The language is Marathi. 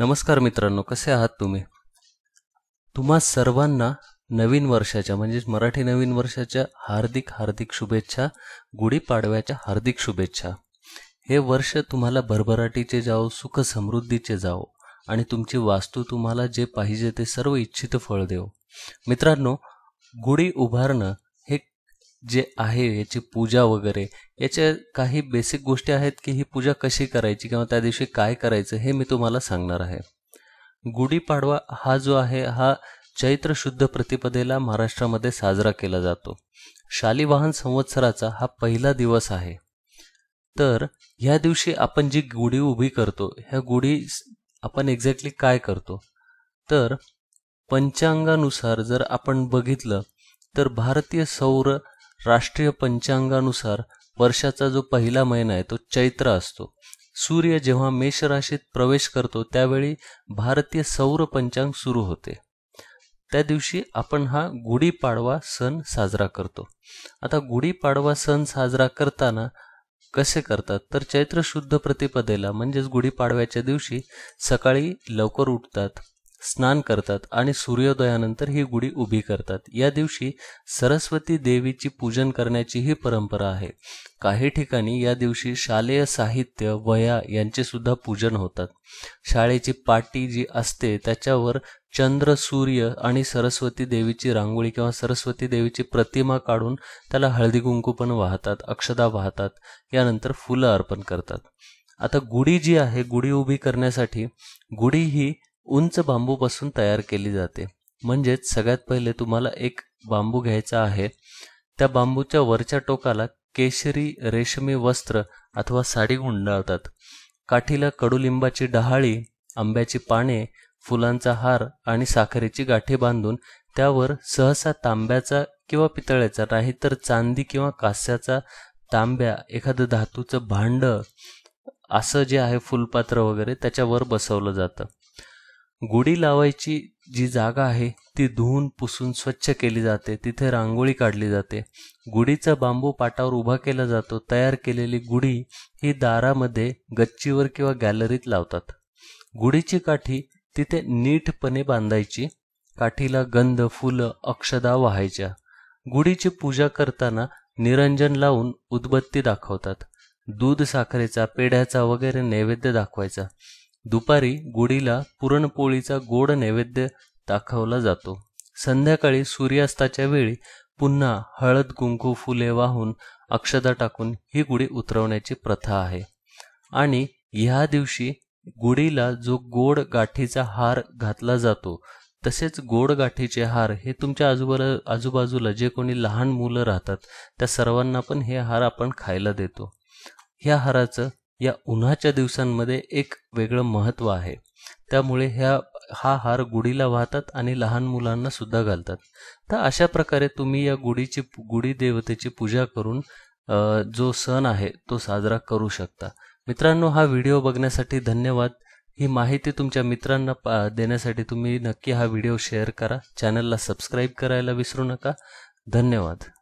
नमस्कार मित्रांनो कसे आहात तुम्ही तुम्हा सर्वांना नवीन वर्षाच्या म्हणजेच मराठी नवीन वर्षाच्या हार्दिक हार्दिक शुभेच्छा गुढीपाडव्याच्या हार्दिक शुभेच्छा हे वर्ष तुम्हाला भरभराटीचे जाओ सुख समृद्धीचे जाओ आणि तुमची वास्तू तुम्हाला जे पाहिजे ते सर्व इच्छित फळ देव मित्रांनो गुढी उभारणं जे आहे याची पूजा वगैरे याच्या काही बेसिक गोष्टी आहेत की ही पूजा कशी करायची किंवा त्या दिवशी काय करायचं हे मी तुम्हाला सांगणार आहे गुढीपाडवा हा जो आहे हा चैत्र शुद्ध प्रतिपदेला महाराष्ट्रामध्ये साजरा केला जातो शालिवाहन संवत्सराचा हा पहिला दिवस आहे तर ह्या दिवशी आपण जी गुढी उभी करतो ह्या गुढी आपण एक्झॅक्टली काय करतो तर पंचांगानुसार जर आपण बघितलं तर भारतीय सौर राष्ट्रीय पंचांगानुसार वर्षाचा जो पहिला महिना आहे तो चैत्र असतो सूर्य जेव्हा मेष राशीत प्रवेश करतो त्यावेळी भारतीय सौर पंचांग सुरू होते त्या दिवशी आपण हा गुढीपाडवा सण साजरा करतो आता गुढीपाडवा सण साजरा करताना कसे करतात तर चैत्र शुद्ध प्रतिपदेला म्हणजेच गुढीपाडव्याच्या दिवशी सकाळी लवकर उठतात स्नान करतात आणि सूर्योदयानंतर ही गुढी उभी करतात या दिवशी सरस्वती देवीची पूजन करण्याची ही परंपरा आहे काही ठिकाणी या दिवशी शालेय साहित्य वया यांचे सुद्धा पूजन होतात शाळेची पाटी जी असते त्याच्यावर चंद्र सूर्य आणि सरस्वती देवीची रांगोळी किंवा सरस्वती देवीची प्रतिमा काढून त्याला हळदी कुंकू पण वाहतात अक्षदा वाहतात यानंतर फुलं अर्पण करतात आता गुढी जी आहे गुढी उभी करण्यासाठी गुढी ही उंच बांबूपासून तयार केली जाते म्हणजेच सगळ्यात पहिले तुम्हाला एक बांबू घ्यायचा आहे त्या बांबूच्या वरच्या टोकाला केशरी रेशमी वस्त्र अथवा साडी गुंडाळतात काठीला कडुलिंबाची डहाळी आंब्याची पाने फुलांचा हार आणि साखरेची गाठी बांधून त्यावर सहसा तांब्याचा किंवा पितळ्याचा नाही तर चांदी किंवा कास्याचा तांब्या एखादं धातूचं भांड असं जे आहे फुलपात्र वगैरे त्याच्यावर बसवलं जातं गुढी लावायची जी जागा आहे ती धुवून पुसून स्वच्छ केली जाते तिथे रांगोळी काढली जाते गुढीचा बांबू पाटावर उभा केला जातो तयार केलेली गुढी ही दारामध्ये गच्चीवर किंवा गॅलरीत लावतात गुढीची काठी तिथे नीटपणे बांधायची काठीला गंध फुलं अक्षदा वाहायच्या गुढीची पूजा करताना निरंजन लावून उदबत्ती दाखवतात दूध साखरेचा पेढ्याचा वगैरे नैवेद्य दाखवायचा दुपारी गुढीला पुरणपोळीचा गोड नैवेद्य दाखवला जातो संध्याकाळी सूर्यास्ताच्या वेळी पुन्हा हळद कुंकू फुले वाहून अक्षदा टाकून ही गुढी उतरवण्याची प्रथा आहे आणि ह्या दिवशी गुढीला जो गोड गाठीचा हार घातला जातो तसेच गोड गाठीचे हार हे तुमच्या आजूबाला आजूबाजूला जे कोणी लहान मुलं राहतात त्या सर्वांना पण हे हार आपण खायला देतो ह्या हाराचं या उन्हाच्या दिवसांमध्ये एक वेगळं महत्त्व आहे त्यामुळे ह्या हा हार गुढीला वाहतात आणि लहान मुलांना सुद्धा घालतात तर अशा प्रकारे तुम्ही या गुढीची गुढी देवतेची पूजा करून जो सण आहे तो साजरा करू शकता मित्रांनो हा व्हिडिओ बघण्यासाठी धन्यवाद ही माहिती तुमच्या मित्रांना देण्यासाठी तुम्ही नक्की हा व्हिडिओ शेअर करा चॅनलला सबस्क्राईब करायला विसरू नका धन्यवाद